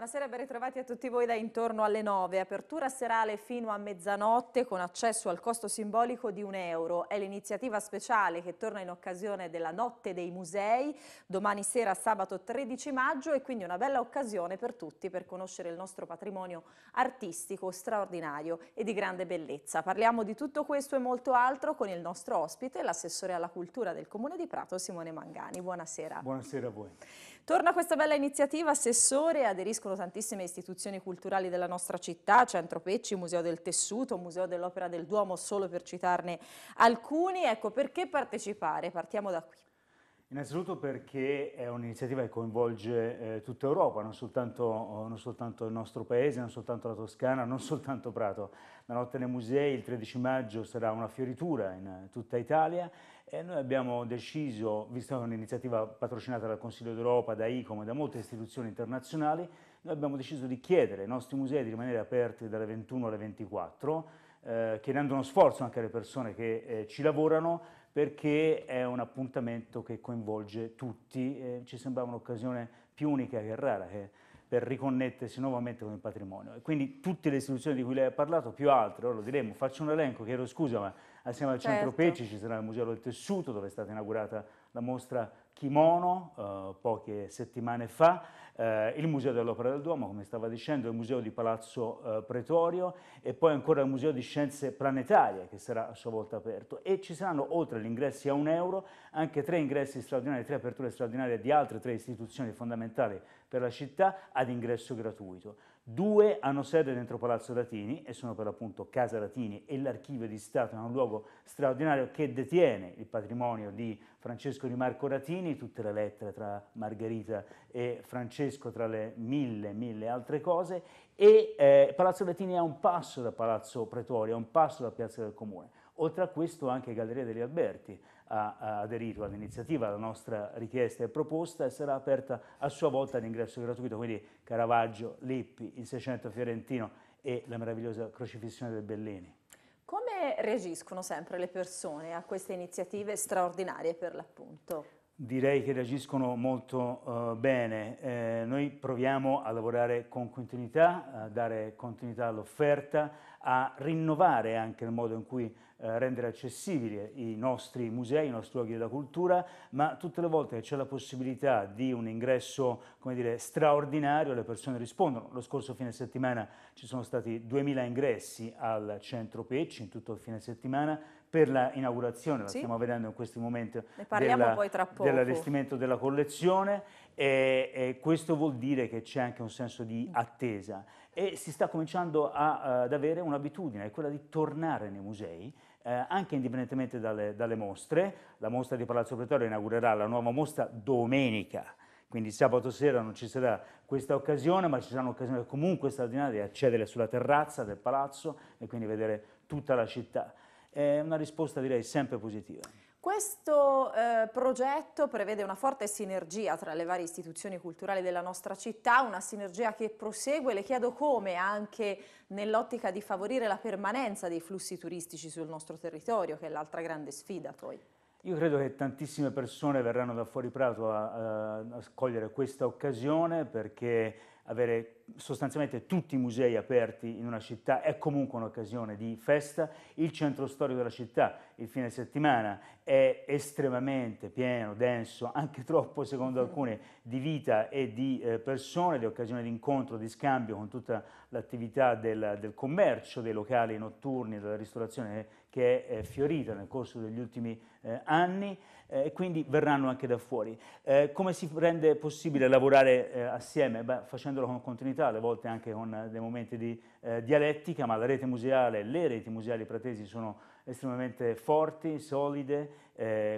Buonasera ben ritrovati a tutti voi da intorno alle 9. Apertura serale fino a mezzanotte con accesso al costo simbolico di un euro. È l'iniziativa speciale che torna in occasione della Notte dei Musei, domani sera sabato 13 maggio e quindi una bella occasione per tutti per conoscere il nostro patrimonio artistico straordinario e di grande bellezza. Parliamo di tutto questo e molto altro con il nostro ospite, l'assessore alla cultura del Comune di Prato, Simone Mangani. Buonasera. Buonasera a voi. Torna questa bella iniziativa, Assessore, aderiscono tantissime istituzioni culturali della nostra città, Centro Pecci, Museo del Tessuto, Museo dell'Opera del Duomo, solo per citarne alcuni. Ecco, perché partecipare? Partiamo da qui. Innanzitutto perché è un'iniziativa che coinvolge eh, tutta Europa, non soltanto, non soltanto, il nostro paese, non soltanto la Toscana, non soltanto Prato. La notte nei musei il 13 maggio sarà una fioritura in tutta Italia e noi abbiamo deciso, visto che è un'iniziativa patrocinata dal Consiglio d'Europa, da ICOM e da molte istituzioni internazionali, noi abbiamo deciso di chiedere ai nostri musei di rimanere aperti dalle 21 alle 24, eh, chiedendo uno sforzo anche alle persone che eh, ci lavorano, perché è un appuntamento che coinvolge tutti, eh, ci sembrava un'occasione più unica che rara che per riconnettersi nuovamente con il patrimonio. E quindi tutte le istituzioni di cui lei ha parlato, più altre, ora lo diremo, faccio un elenco, chiedo scusa, ma assieme al certo. Centro Pecci ci sarà il Museo del Tessuto, dove è stata inaugurata la mostra Kimono eh, poche settimane fa, eh, il Museo dell'Opera del Duomo, come stava dicendo, il Museo di Palazzo eh, Pretorio e poi ancora il Museo di Scienze Planetarie che sarà a sua volta aperto e ci saranno oltre agli ingressi a un euro anche tre ingressi straordinari, tre aperture straordinarie di altre tre istituzioni fondamentali per la città ad ingresso gratuito. Due hanno sede dentro Palazzo Latini e sono per l'appunto Casa Latini e l'Archivio di Stato, è un luogo straordinario che detiene il patrimonio di Francesco di Marco Latini, tutte le lettere tra Margherita e Francesco, tra le mille, mille altre cose, e eh, Palazzo Latini è a un passo da Palazzo Pretorio, a un passo da Piazza del Comune. Oltre a questo anche Galleria degli Alberti, ha aderito all'iniziativa, alla nostra richiesta e proposta e sarà aperta a sua volta all'ingresso gratuito, quindi Caravaggio, Lippi, il 600 Fiorentino e la meravigliosa crocifissione del Bellini. Come reagiscono sempre le persone a queste iniziative straordinarie per l'appunto? Direi che reagiscono molto eh, bene, eh, noi proviamo a lavorare con continuità, a dare continuità all'offerta, a rinnovare anche il modo in cui eh, rendere accessibili i nostri musei, i nostri luoghi della cultura, ma tutte le volte che c'è la possibilità di un ingresso dire, straordinario le persone rispondono. Lo scorso fine settimana ci sono stati 2.000 ingressi al centro Pecci in tutto il fine settimana, per l'inaugurazione, la stiamo vedendo in questi momenti, dell'allestimento della collezione e, e, questo vuol dire che c'è anche un senso di mm. attesa e si sta cominciando a, eh, ad avere un'abitudine, quella di tornare nei musei, eh, anche indipendentemente dalle, dalle, mostre. La mostra di Palazzo Pretorio inaugurerà la nuova mostra domenica, quindi sabato sera non ci sarà questa occasione, ma ci sarà un'occasione comunque straordinaria di accedere sulla terrazza del palazzo e quindi vedere tutta la città. È una risposta direi sempre positiva. Questo eh, progetto prevede una forte sinergia tra le varie istituzioni culturali della nostra città, una sinergia che prosegue, le chiedo come, anche nell'ottica di favorire la permanenza dei flussi turistici sul nostro territorio, che è l'altra grande sfida poi. Io credo che tantissime persone verranno da fuori Prato a, eh, a, a cogliere questa occasione perché avere sostanzialmente tutti i musei aperti in una città è comunque un'occasione di festa, il centro storico della città il fine settimana è estremamente pieno, denso, anche troppo secondo alcune, di vita e di eh, persone, di occasione di incontro, di scambio con tutta l'attività del, del, commercio, dei locali notturni, della ristorazione che è eh, fiorita nel corso degli ultimi eh, anni. Eh, e quindi verranno anche da fuori. Eh, come si rende possibile lavorare eh, assieme? Beh, facendolo con continuità, alle volte anche con dei momenti di dialettica, ma la rete museale, le reti museali pratesi sono estremamente forti, solide.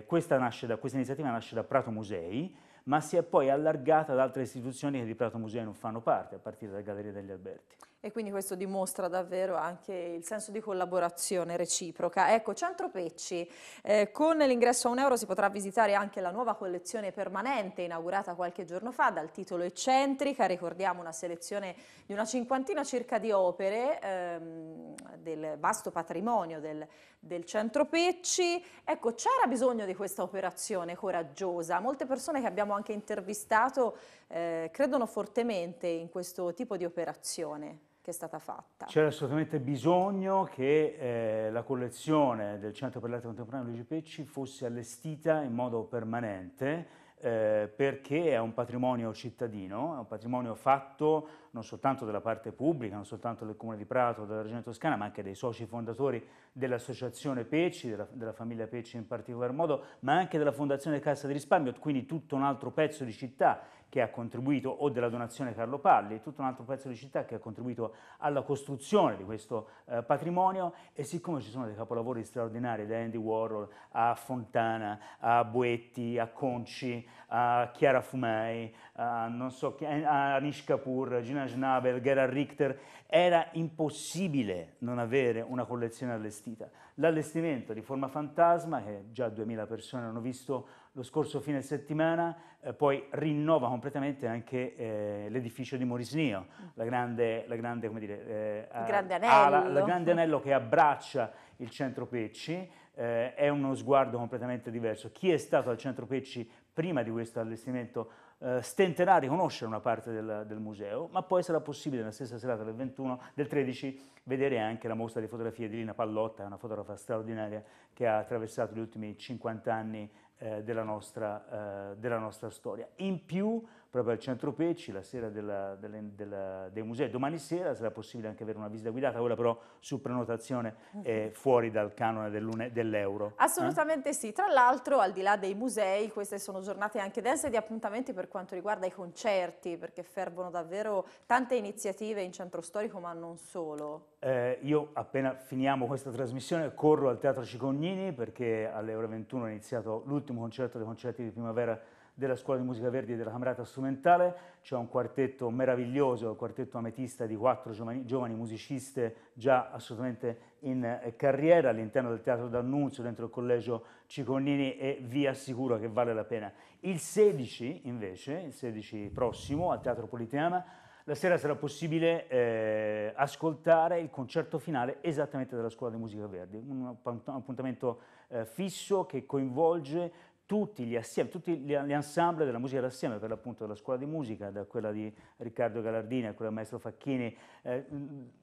questa, nasce da, questa iniziativa nasce da Prato Musei, ma si è poi allargata ad altre istituzioni che di Prato Musei non fanno parte, a partire dalla Galleria degli Alberti. E quindi questo dimostra davvero anche il senso di collaborazione reciproca. Ecco, Centro Pecci, eh, con l'ingresso a un euro si potrà visitare anche la nuova collezione permanente inaugurata qualche giorno fa dal titolo Eccentrica, ricordiamo una selezione di una cinquantina circa di opere ehm, del vasto patrimonio del, del Centro Pecci. Ecco, c'era bisogno di questa operazione coraggiosa, molte persone che abbiamo anche intervistato eh, credono fortemente in questo tipo di operazione che è stata fatta. C'era assolutamente bisogno che eh, la collezione del Centro per l'Arte Contemporanea Luigi Pecci fosse allestita in modo permanente eh, perché è un patrimonio cittadino, è un patrimonio fatto non soltanto della parte pubblica, non soltanto del Comune di Prato, della Regione Toscana, ma anche dei soci fondatori dell'Associazione Pecci, della, della, famiglia Pecci in particolar modo, ma anche della Fondazione Cassa di Risparmio, quindi tutto un altro pezzo di città che ha contribuito, o della donazione Carlo Palli, tutto un altro pezzo di città che ha contribuito alla costruzione di questo eh, patrimonio e siccome ci sono dei capolavori straordinari da Andy Warhol a Fontana, a Buetti, a Conci, a Chiara Fumai, a, non so, a Anish Kapoor, Gina Schnabel, Gerhard Richter, era impossibile non avere una collezione allestita. L'allestimento di Forma Fantasma, che già 2000 persone hanno visto lo scorso fine settimana eh, poi rinnova completamente anche eh, l'edificio di Morisnio, la grande, la grande, come dire, eh, grande ala, la grande anello che abbraccia il centro Pecci, eh, è uno sguardo completamente diverso. Chi è stato al centro Pecci prima di questo allestimento eh, stenterà a riconoscere una parte del, del, museo, ma poi sarà possibile nella stessa serata del, 21, del 13 vedere anche la mostra di fotografie di Lina Pallotta, una fotografa straordinaria che ha attraversato gli ultimi 50 anni eh, della, nostra, eh, della nostra storia. In più proprio al centro Pecci, la sera della, della, della, dei musei. Domani sera sarà possibile anche avere una visita guidata, ora però su prenotazione eh, fuori dal canone dell'euro. Dell eh? Assolutamente eh? sì, tra l'altro al di là dei musei queste sono giornate anche dense di appuntamenti per quanto riguarda i concerti, perché fervono davvero tante iniziative in centro storico ma non solo. Eh, io appena finiamo questa trasmissione corro al Teatro Cicognini perché alle ore 21 è iniziato l'ultimo concerto dei concerti di primavera della Scuola di Musica Verdi e della Camerata Strumentale, c'è un quartetto meraviglioso, un quartetto ametista di quattro giovani, giovani musiciste già assolutamente in eh, carriera all'interno del Teatro d'Annunzio, dentro il Collegio Cicognini e vi assicuro che vale la pena. Il 16 invece, il 16 prossimo al Teatro Politeama, la sera sarà possibile eh, ascoltare il concerto finale esattamente della Scuola di Musica Verdi, un appuntamento eh, fisso che coinvolge tutti gli assieme, tutti gli ensemble della musica d'assieme, per l'appunto della scuola di musica, da quella di Riccardo Galardini a quella del maestro Facchini, eh,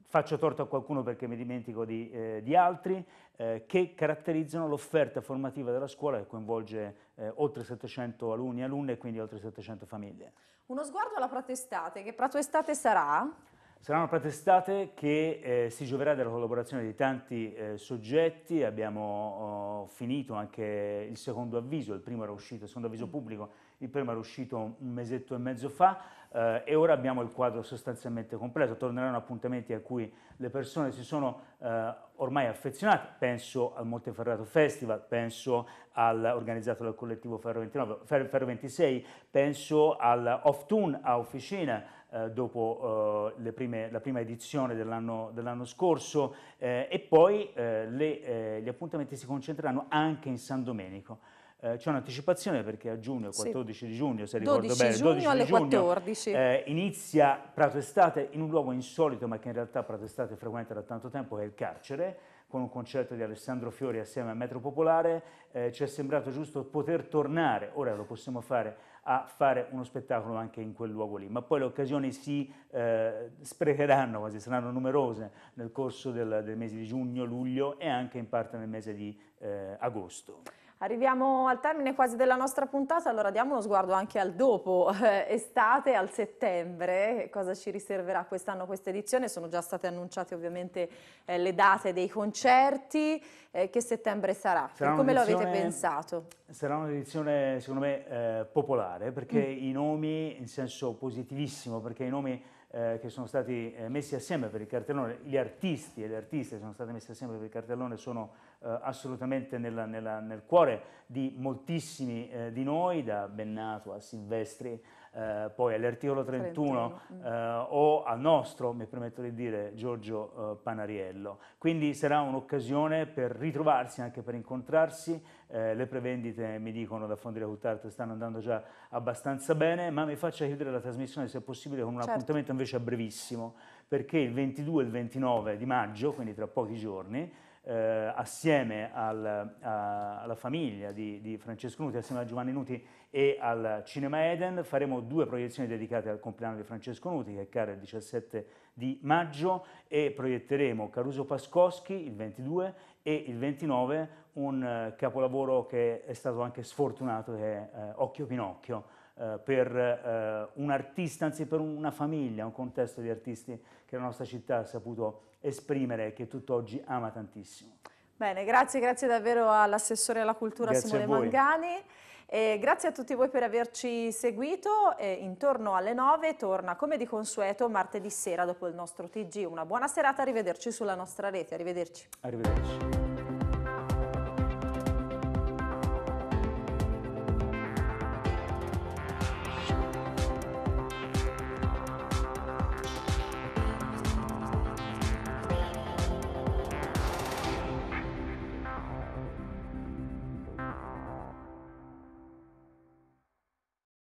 faccio torto a qualcuno perché mi dimentico di, eh, di altri, eh, che caratterizzano l'offerta formativa della scuola che coinvolge eh, oltre 700 alunni e alunne e quindi oltre 700 famiglie. Uno sguardo alla Prato Estate, che Prato Estate sarà? Sarà una pratestate che eh, si gioverà della collaborazione di tanti eh, soggetti, abbiamo oh, finito anche il secondo avviso, il primo era uscito, il secondo avviso mm. pubblico, il primo era uscito un mesetto e mezzo fa, eh, e ora abbiamo il quadro sostanzialmente completo, torneranno appuntamenti a cui le persone si sono eh, ormai affezionate, penso al Monteferrato Festival, penso al organizzato dal collettivo Ferro, 29, Ferro 26, penso al Off Tune a Officina, eh, dopo eh, prime, la prima edizione dell'anno dell scorso eh, e poi eh, le, eh, gli appuntamenti si concentreranno anche in San Domenico. Eh, c'è un'anticipazione perché a giugno, 14 sì. di giugno, se ricordo bene, giugno 12 alle giugno, 14. Eh, inizia Prato Estate in un luogo insolito, ma che in realtà Prato Estate frequenta da tanto tempo, che è il carcere con un concerto di Alessandro Fiori assieme a Metro Popolare, eh, ci è sembrato giusto poter tornare, ora lo possiamo fare, a fare uno spettacolo anche in quel luogo lì, ma poi le occasioni si eh, sprecheranno, quasi saranno numerose nel corso del, del mese di giugno, luglio e anche in parte nel mese di eh, agosto. Arriviamo al termine quasi della nostra puntata, allora diamo uno sguardo anche al dopo eh, estate, al settembre, cosa ci riserverà quest'anno questa edizione? Sono già state annunciate ovviamente eh, le date dei concerti, eh, che settembre sarà? sarà come lo avete pensato? Sarà un'edizione secondo me eh, popolare perché mm. i nomi, in senso positivissimo, perché i nomi eh, che sono stati eh, messi assieme per il cartellone, gli artisti e le artiste che sono state messe assieme per il cartellone sono eh, assolutamente nella, nella, nel cuore di moltissimi eh, di noi, da Bennato a Silvestri, eh, poi all'articolo 31, 31. Mm. Eh, o al nostro, mi permetto di dire, Giorgio eh, Panariello. Quindi sarà un'occasione per ritrovarsi, anche per incontrarsi. Eh, le prevendite, mi dicono, da Fonderia Cultart stanno andando già abbastanza bene, ma mi faccia chiudere la trasmissione, se possibile, con un certo. appuntamento invece a brevissimo, perché il 22 e il 29 di maggio, quindi tra pochi giorni, eh, assieme al, a, alla famiglia di, di, Francesco Nuti, assieme a Giovanni Nuti e al Cinema Eden, faremo due proiezioni dedicate al compleanno di Francesco Nuti, che cade il 17 di maggio, e proietteremo Caruso Pascoschi il 22 e il 29 un eh, capolavoro che è stato anche sfortunato, che è eh, Occhio Pinocchio, eh, per eh, un artista, anzi per una famiglia, un contesto di artisti che la nostra città ha saputo esprimere e che tutt'oggi ama tantissimo. Bene, grazie, grazie davvero all'assessore alla cultura grazie Simone Mangani. E grazie a tutti voi per averci seguito. E intorno alle 9 torna come di consueto martedì sera dopo il nostro TG. Una buona serata, arrivederci sulla nostra rete. Arrivederci. Arrivederci.